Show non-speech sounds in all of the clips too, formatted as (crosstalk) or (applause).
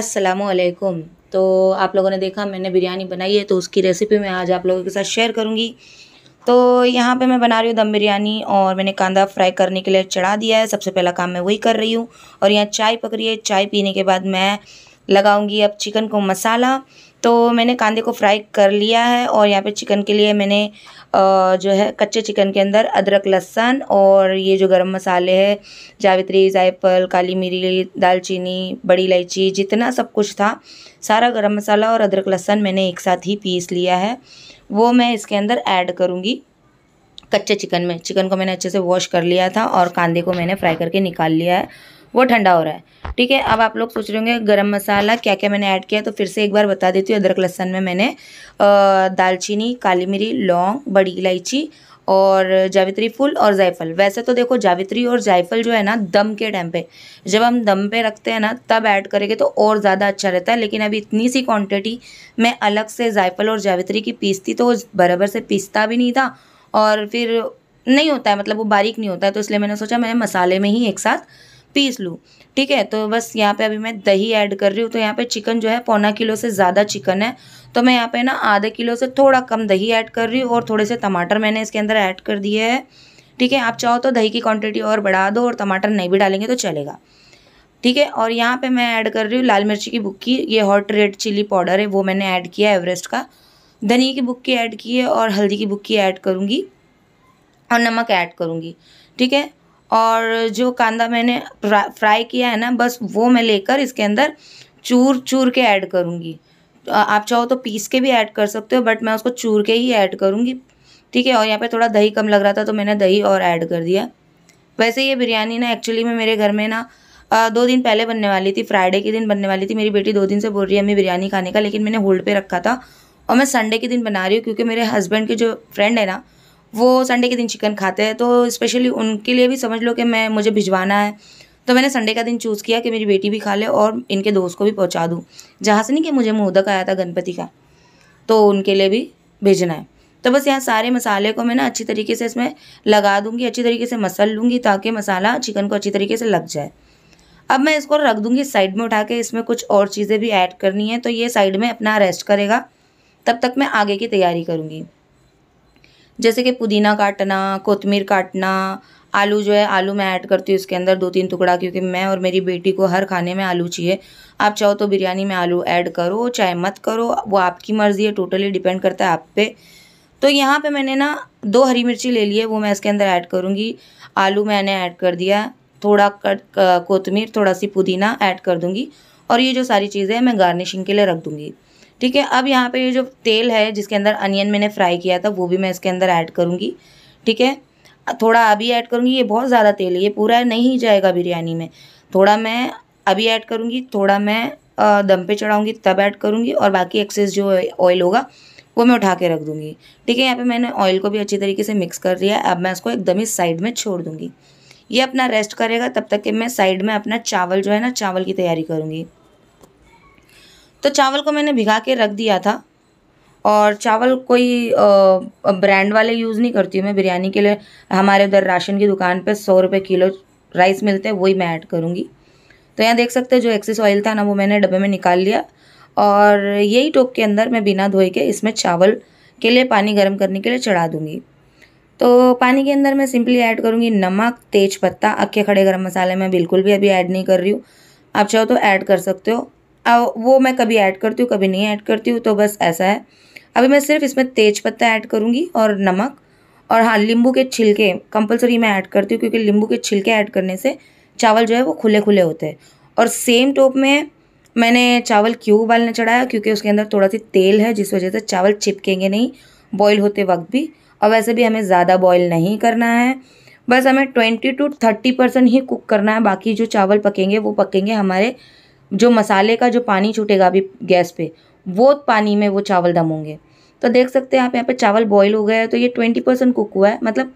असलकुम तो आप लोगों ने देखा मैंने बिरयानी बनाई है तो उसकी रेसिपी मैं आज आप लोगों के साथ शेयर करूँगी तो यहाँ पे मैं बना रही हूँ दम बिरयानी और मैंने कांदा फ्राई करने के लिए चढ़ा दिया है सबसे पहला काम मैं वही कर रही हूँ और यहाँ चाय पक रही है चाय पीने के बाद मैं लगाऊंगी अब चिकन को मसाला तो मैंने कांदे को फ्राई कर लिया है और यहाँ पे चिकन के लिए मैंने जो है कच्चे चिकन के अंदर अदरक लहसन और ये जो गरम मसाले हैं जावित्री जायफल काली मिरी दालचीनी बड़ी इलायची जितना सब कुछ था सारा गरम मसाला और अदरक लहसन मैंने एक साथ ही पीस लिया है वो मैं इसके अंदर ऐड करूँगी कच्चे चिकन में चिकन को मैंने अच्छे से वॉश कर लिया था और कांदे को मैंने फ्राई करके निकाल लिया है वो ठंडा हो रहा है ठीक है अब आप लोग सोच रहे होंगे गरम मसाला क्या क्या मैंने ऐड किया तो फिर से एक बार बता देती हूँ अदरक लहसन में मैंने दालचीनी काली मिरी लौंग बड़ी इलायची और जावित्री फूल और जायफल वैसे तो देखो जावित्री और जायफल जो है ना दम के टाइम पे जब हम दम पे रखते हैं ना तब ऐड करेंगे तो और ज़्यादा अच्छा रहता है लेकिन अभी इतनी सी क्वांटिटी मैं अलग से जायफल और जावित्री की पीसती तो बराबर से पीसता भी नहीं था और फिर नहीं होता है मतलब वो बारीक नहीं होता है तो इसलिए मैंने सोचा मैं मसाले में ही एक साथ पीस लूँ ठीक है तो बस यहाँ पे अभी मैं दही ऐड कर रही हूँ तो यहाँ पे चिकन जो है पौना किलो से ज़्यादा चिकन है तो मैं यहाँ पे ना आधा किलो से थोड़ा कम दही ऐड कर रही हूँ और थोड़े से टमाटर मैंने इसके अंदर ऐड कर दिए है ठीक है आप चाहो तो दही की क्वांटिटी और बढ़ा दो और टमाटर नहीं भी डालेंगे तो चलेगा ठीक है और यहाँ पर मैं ऐड कर रही हूँ लाल मिर्ची की बुक्की ये हॉट रेड चिली पाउडर है वो मैंने ऐड किया एवरेस्ट का धनिया की बुक्की ऐड की है और हल्दी की बुक्की ऐड करूँगी और नमक ऐड करूँगी ठीक है और जो कांदा मैंने फ्राई किया है ना बस वो मैं लेकर इसके अंदर चूर चूर के ऐड करूँगी आप चाहो तो पीस के भी ऐड कर सकते हो बट मैं उसको चूर के ही ऐड करूँगी ठीक है और यहाँ पे थोड़ा दही कम लग रहा था तो मैंने दही और ऐड कर दिया वैसे ये बिरयानी ना एक्चुअली में मेरे घर में ना दो दिन पहले बनने वाली थी फ्राइडे के दिन बनने वाली थी मेरी बेटी दो दिन से बोल रही है अम्मी बिरयानी खाने का लेकिन मैंने होल्ड पे रखा था और मैं संडे के दिन बना रही हूँ क्योंकि मेरे हस्बैंड के जो फ्रेंड है ना वो संडे के दिन चिकन खाते हैं तो स्पेशली उनके लिए भी समझ लो कि मैं मुझे भिजवाना है तो मैंने संडे का दिन चूज़ किया कि मेरी बेटी भी खा ले और इनके दोस्त को भी पहुँचा दूँ जहाँ से नहीं कि मुझे मोदक आया था गणपति का तो उनके लिए भी भेजना है तो बस यहाँ सारे मसाले को मैं ना अच्छी तरीके से इसमें लगा दूँगी अच्छी तरीके से मसल लूँगी ताकि मसाला चिकन को अच्छी तरीके से लग जाए अब मैं इसको रख दूँगी साइड में उठा के इसमें कुछ और चीज़ें भी ऐड करनी है तो ये साइड में अपना रेस्ट करेगा तब तक मैं आगे की तैयारी करूँगी जैसे कि पुदीना काटना कोतमीर काटना आलू जो है आलू मैं ऐड करती हूँ इसके अंदर दो तीन टुकड़ा क्योंकि मैं और मेरी बेटी को हर खाने में आलू चाहिए आप चाहो तो बिरयानी में आलू ऐड करो चाहे मत करो वो आपकी मर्ज़ी है टोटली डिपेंड करता है आप पे तो यहाँ पे मैंने ना दो हरी मिर्ची ले ली है वो मैं इसके अंदर ऐड करूँगी आलू मैंने ऐड कर दिया थोड़ा कट कोतमीर थोड़ा सी पुदीना ऐड कर दूँगी और ये जो सारी चीज़ें हैं मैं गार्निशिंग के लिए रख दूँगी ठीक है अब यहाँ पे ये जो तेल है जिसके अंदर अनियन मैंने फ्राई किया था वो भी मैं इसके अंदर ऐड करूँगी ठीक है थोड़ा अभी ऐड करूँगी ये बहुत ज़्यादा तेल है ये पूरा नहीं जाएगा बिरयानी में थोड़ा मैं अभी ऐड करूँगी थोड़ा मैं दम पे चढ़ाऊँगी तब ऐड करूँगी और बाकी एक्सेस जो ऑयल होगा वो मैं उठा के रख दूँगी ठीक है यहाँ पर मैंने ऑयल को भी अच्छी तरीके से मिक्स कर दिया है अब मैं इसको एकदम ही साइड में छोड़ दूँगी ये अपना रेस्ट करेगा तब तक कि मैं साइड में अपना चावल जो है ना चावल की तैयारी करूँगी तो चावल को मैंने भिगा के रख दिया था और चावल कोई ब्रांड वाले यूज़ नहीं करती हूँ मैं बिरयानी के लिए हमारे उधर राशन की दुकान पे सौ रुपये किलो राइस मिलते हैं वही मैं ऐड करूँगी तो यहाँ देख सकते हैं जो एक्सेस ऑयल था ना वो मैंने डब्बे में निकाल लिया और यही टोक के अंदर मैं बिना धोए के इसमें चावल के लिए पानी गर्म करने के लिए चढ़ा दूँगी तो पानी के अंदर मैं सिंपली ऐड करूँगी नमक तेज पत्ता अक्के खड़े गर्म मसाले मैं बिल्कुल भी अभी ऐड नहीं कर रही हूँ आप चाहो तो ऐड कर सकते हो वो मैं कभी ऐड करती हूँ कभी नहीं ऐड करती हूँ तो बस ऐसा है अभी मैं सिर्फ इसमें तेज पत्ता ऐड करूँगी और नमक और हाँ नींबू के छिलके कंपलसरी मैं ऐड करती हूँ क्योंकि नींबू के छिलके ऐड करने से चावल जो है वो खुले खुले होते हैं और सेम टोप में मैंने चावल क्यों उबालने चढ़ाया क्योंकि उसके अंदर थोड़ा सी तेल है जिस वजह से चावल चिपकेंगे नहीं बॉयल होते वक्त भी और वैसे भी हमें ज़्यादा बॉयल नहीं करना है बस हमें ट्वेंटी टू थर्टी परसेंट ही कुक करना है बाकी जो चावल पकेंगे वो पकेंगे हमारे जो मसाले का जो पानी छूटेगा अभी गैस पे वो पानी में वो चावल दम होंगे तो देख सकते हैं आप यहाँ पे चावल बॉईल हो गया है तो ये ट्वेंटी परसेंट कुक हुआ है मतलब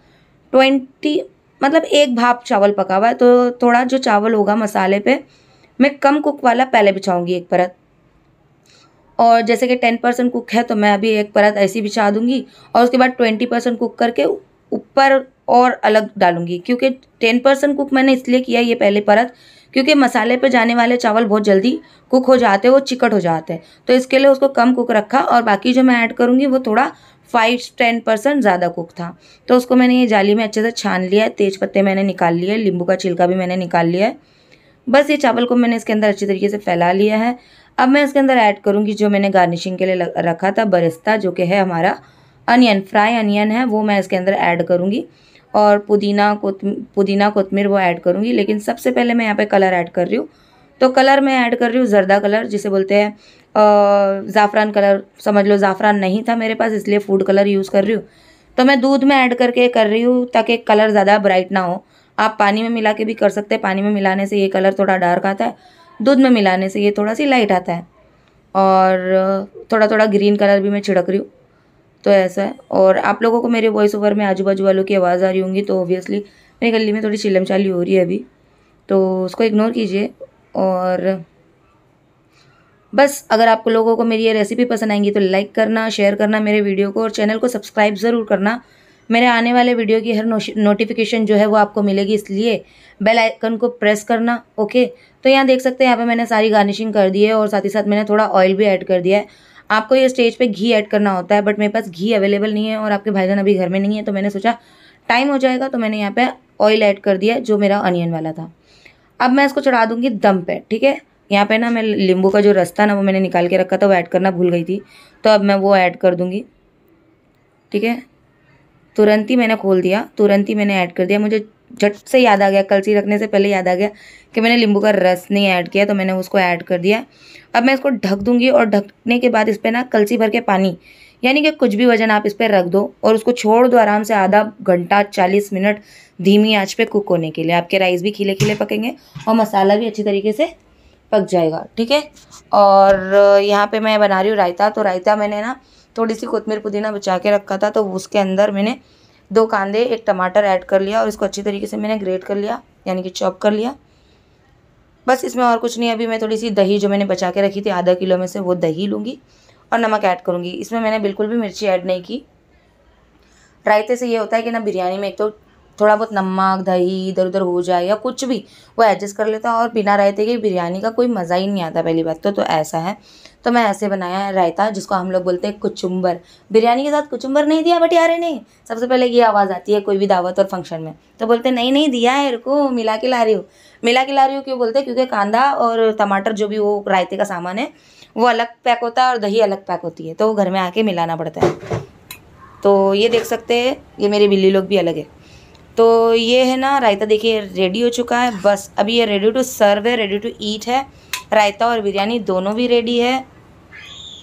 ट्वेंटी मतलब एक भाप चावल पका हुआ है तो थोड़ा जो चावल होगा मसाले पे मैं कम कुक वाला पहले बिछाऊँगी एक परत और जैसे कि टेन परसेंट कुक है तो मैं अभी एक परत ऐसी बिछा दूँगी और उसके बाद ट्वेंटी परसेंट कुक करके ऊपर और अलग डालूँगी क्योंकि टेन परसेंट कुक मैंने इसलिए किया ये पहले परत क्योंकि मसाले पे जाने वाले चावल बहुत जल्दी कुक हो जाते हैं वो चिकट हो जाते हैं तो इसके लिए उसको कम कुक रखा और बाकी जो मैं ऐड करूँगी वो थोड़ा फाइव टेन परसेंट ज़्यादा कुक था तो उसको मैंने ये जाली में अच्छे से छान लिया है तेज पत्ते मैंने निकाल लिए लींबू का छिलका भी मैंने निकाल लिया है बस ये चावल को मैंने इसके अंदर अच्छी तरीके से फैला लिया है अब मैं इसके अंदर ऐड करूँगी जो मैंने गार्निशिंग के लिए रखा था बरिस्ता जो कि है हमारा अनियन फ्राई अनियन है वो मैं इसके अंदर ऐड करूँगी और पुदीना पुदीना कोतमीर वो ऐड करूँगी लेकिन सबसे पहले मैं यहाँ पे कलर ऐड कर रही हूँ तो कलर मैं ऐड कर रही हूँ जर्दा कलर जिसे बोलते हैं ज़ाफ़रान कलर समझ लो ज़ाफ़रान नहीं था मेरे पास इसलिए फूड कलर यूज़ कर रही हूँ तो मैं दूध में ऐड करके कर रही हूँ ताकि कलर ज़्यादा ब्राइट ना हो आप पानी में मिला के भी कर सकते हैं पानी में मिलाने से ये कलर थोड़ा डार्क आता है दूध में मिलाने से ये थोड़ा सी लाइट आता है और थोड़ा थोड़ा ग्रीन कलर भी मैं छिड़क रही हूँ तो ऐसा है और आप लोगों को मेरे वॉइस ओवर में आजू बाजू वालों की आवाज़ आ रही होंगी तो ऑब्वियसली मेरी गली में थोड़ी चिलमचाली हो रही है अभी तो उसको इग्नोर कीजिए और बस अगर आप लोगों को मेरी ये रेसिपी पसंद आएंगी तो लाइक करना शेयर करना मेरे वीडियो को और चैनल को सब्सक्राइब ज़रूर करना मेरे आने वाले वीडियो की हर नोटिफिकेशन जो है वो आपको मिलेगी इसलिए बेल आइकन को प्रेस करना ओके तो यहाँ देख सकते हैं यहाँ पे मैंने सारी गार्निशिंग कर दी है और साथ ही साथ मैंने थोड़ा ऑयल भी ऐड कर दिया है आपको ये स्टेज पे घी ऐड करना होता है बट मेरे पास घी अवेलेबल नहीं है और आपके भाईजान अभी घर में नहीं है तो मैंने सोचा टाइम हो जाएगा तो मैंने यहाँ पे ऑयल ऐड कर दिया जो मेरा अनियन वाला था अब मैं इसको चढ़ा दूँगी दम पे ठीक है यहाँ पे ना मैं नींबू का जो रस्ता ना वो मैंने निकाल के रखा था वो ऐड करना भूल गई थी तो अब मैं वो ऐड कर दूँगी ठीक है तुरंत ही मैंने खोल दिया तुरंत ही मैंने ऐड कर दिया मुझे झट से याद आ गया कलसी रखने से पहले याद आ गया कि मैंने नींबू का रस नहीं ऐड किया तो मैंने उसको ऐड कर दिया अब मैं इसको ढक दूंगी और ढकने के बाद इस पर ना कलसी भर के पानी यानी कि कुछ भी वजन आप इस पर रख दो और उसको छोड़ दो आराम से आधा घंटा चालीस मिनट धीमी आँच पे कुक होने के लिए आपके राइस भी खिले खिले पकेंगे और मसाला भी अच्छी तरीके से पक जाएगा ठीक है और यहाँ पर मैं बना रही हूँ रायता तो रायता मैंने ना थोड़ी सी कोतमीर पुदीना बचा के रखा था तो उसके अंदर मैंने दो कांदे एक टमाटर ऐड कर लिया और इसको अच्छी तरीके से मैंने ग्रेट कर लिया यानी कि चॉप कर लिया बस इसमें और कुछ नहीं अभी मैं थोड़ी सी दही जो मैंने बचा के रखी थी आधा किलो में से वो दही लूँगी और नमक ऐड करूँगी इसमें मैंने बिल्कुल भी मिर्ची ऐड नहीं की रायते से ये होता है कि ना बिरयानी में एक तो थोड़ा बहुत नमक दही इधर उधर हो जाए या कुछ भी वो एडजस्ट कर लेता और बिना रायते के बिरयानी का कोई मज़ा ही नहीं आता पहली बात तो तो ऐसा है तो मैं ऐसे बनाया है रायता जिसको हम लोग बोलते हैं कुचुम्बर बिरयानी के साथ कुचुम्बर नहीं दिया बट यार नहीं सबसे पहले ये आवाज़ आती है कोई भी दावत और फंक्शन में तो बोलते नहीं नहीं दिया है रुको मिला के ला रही हो मिला के ला रही हो क्यों बोलते क्योंकि कांदा और टमाटर जो भी वो रायते का सामान है वो अलग पैक होता है और दही अलग पैक होती है तो घर में आके मिलाना पड़ता है तो ये देख सकते हैं ये मेरे बिल्ली लोग भी अलग है तो ये है ना रायता देखिए रेडी हो चुका है बस अभी ये रेडी टू सर्व है रेडी टू ईट है रायता और बिरयानी दोनों भी रेडी है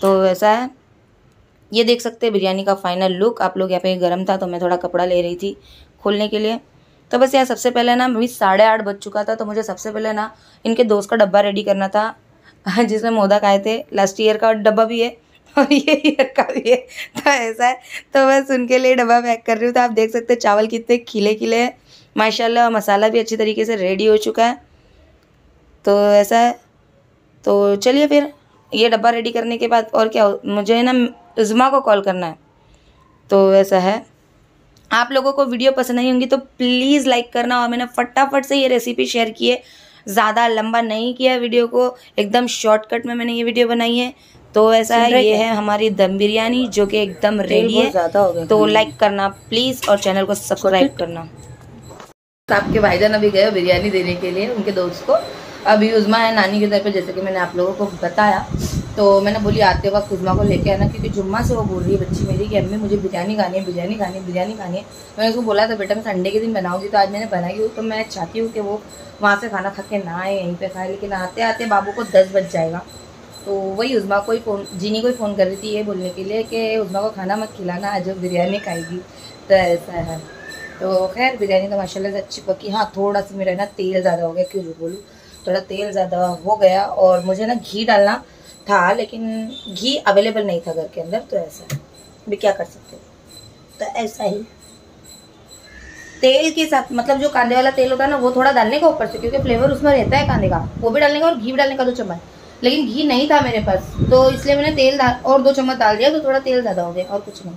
तो वैसा है ये देख सकते हैं बिरयानी का फाइनल लुक आप लोग यहाँ पे गर्म था तो मैं थोड़ा कपड़ा ले रही थी खोलने के लिए तो बस यार सबसे पहले ना अभी साढ़े आठ बज चुका था तो मुझे सबसे पहले ना इनके दोस्त का डब्बा रेडी करना था (laughs) जिसमें मोदक आए थे लास्ट ईयर का डब्बा भी है और ये ईयर भी है तो ऐसा है तो बस उनके लिए डब्बा पैक कर रही हूँ तो आप देख सकते हैं चावल कितने खिले खिले हैं माशाल्लाह मसाला भी अच्छी तरीके से रेडी हो चुका है तो ऐसा है तो चलिए फिर ये डब्बा रेडी करने के बाद और क्या हो? मुझे है ना उज़मा को कॉल करना है तो ऐसा है आप लोगों को वीडियो पसंद आई होंगी तो प्लीज़ लाइक करना और मैंने फटाफट से ये रेसिपी शेयर की है ज़्यादा लंबा नहीं किया वीडियो को एकदम शॉर्टकट में मैंने ये वीडियो बनाई है तो ऐसा है ये है हमारी दम बिरयानी जो कि एकदम रेडी है तो लाइक करना प्लीज़ और चैनल को सब्सक्राइब करना आपके भाईजान अभी गए बिरयानी देने के लिए उनके दोस्त को अभी उजमा है नानी के घर पे जैसे कि मैंने आप लोगों को बताया तो मैंने बोली आते वक्त उजमा को लेके आना क्योंकि जुम्मा से वो बोल रही है बच्ची मेरी कि अम्मी मुझे बिरयानी खानी है बिरयानी खानी है बिरयानी खानी है मैंने उसको बोला था बेटा मैं संडे के दिन बनाऊंगी तो आज मैंने बनाई हूँ तो मैं चाहती हूँ कि वो वहाँ से खाना खा के ना आए यहीं पर खाए लेकिन आते आते बाबू को दस बज जाएगा तो वही उजमा को ही फ़ोन जीनी को ही फ़ोन कर रही थी ये बोलने के लिए कि उजमा को खाना मत खिलाना आज बिरयानी खाएगी तो ऐसा है तो खैर बिरयानी तो माशाल्लाह से अच्छी पकी हाँ थोड़ा सा मेरा ना तेल ज़्यादा हो गया क्यों जो बोलूँ थोड़ा तेल ज़्यादा हो गया और मुझे ना घी डालना था लेकिन घी अवेलेबल नहीं था घर के अंदर तो ऐसा भी क्या कर सकते तो ऐसा ही तेल के साथ मतलब जो कांदे वाला तेल होता है ना वो थोड़ा डालने का ऊपर से क्योंकि फ्लेवर उसमें रहता है कांदे का वो भी डालने का और घी भी डालने का दो चम्मच लेकिन घी नहीं था मेरे पास तो इसलिए मैंने तेल डाल और दो चम्मच डाल दिया तो थोड़ा तेल ज़्यादा हो गया और कुछ नहीं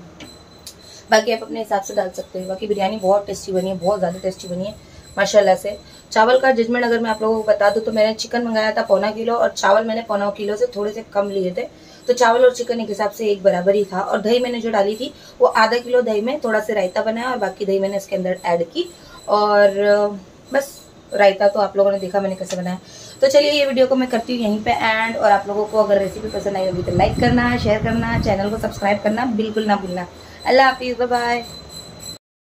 बाकी आप अपने हिसाब से डाल सकते हो बाकी बिरयानी बहुत टेस्टी बनी है बहुत ज़्यादा टेस्टी बनी है माशाल्लाह से चावल का जजमेंट अगर मैं आप लोगों को बता दूँ तो मैंने चिकन मंगाया था पौना किलो और चावल मैंने पौना किलो से थोड़े से कम लिए थे तो चावल और चिकन एक हिसाब से एक बराबर ही था और दही मैंने जो डाली थी वो आधा किलो दही में थोड़ा सा रायता बनाया और बाकी दही मैंने इसके अंदर ऐड की और बस रायता तो आप लोगों ने देखा मैंने कैसे बनाया तो चलिए ये वीडियो को मैं करती हूँ यहीं पे एंड और आप लोगों को अगर रेसिपी पसंद आई होगी तो लाइक करना शेयर करना चैनल को सब्सक्राइब करना बिल्कुल ना भूलना अल्लाह हाफिज़ बाय